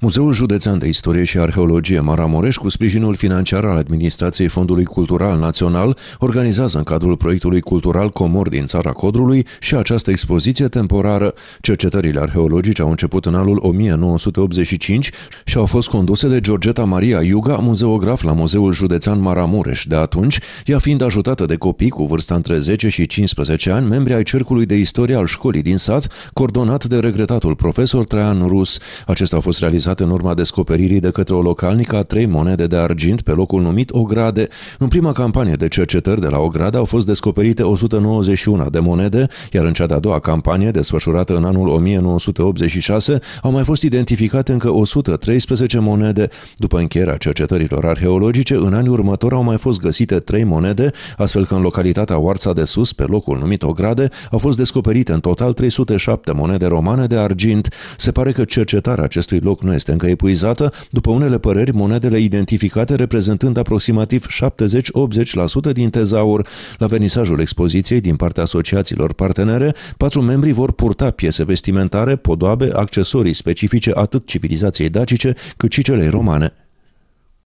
Muzeul Județean de Istorie și Arheologie Maramureș, cu sprijinul financiar al Administrației Fondului Cultural Național, organizează în cadrul proiectului cultural Comor din Țara Codrului și această expoziție temporară. Cercetările arheologice au început în anul 1985 și au fost conduse de Georgeta Maria Iuga, muzeograf la Muzeul Județean Maramureș. De atunci, ea fiind ajutată de copii cu vârsta între 10 și 15 ani, membri ai Cercului de Istorie al Școlii din sat, coordonat de regretatul profesor Traian Rus. Acesta a fost realizat realizat în urma descoperirii de către o localnică a trei monede de argint pe locul numit Ograde. În prima campanie de cercetări de la Ograde au fost descoperite 191 de monede, iar în cea de-a doua campanie, desfășurată în anul 1986, au mai fost identificate încă 113 monede. După încheierea cercetărilor arheologice, în anii următori au mai fost găsite trei monede, astfel că în localitatea Oarța de Sus, pe locul numit Ograde, au fost descoperite în total 307 monede romane de argint. Se pare că cercetarea acestui loc nu este încă epuizată, după unele păreri, monedele identificate reprezentând aproximativ 70-80% din tezaur. La venisajul expoziției din partea asociațiilor partenere, patru membri vor purta piese vestimentare, podoabe, accesorii specifice atât civilizației dacice cât și celei romane.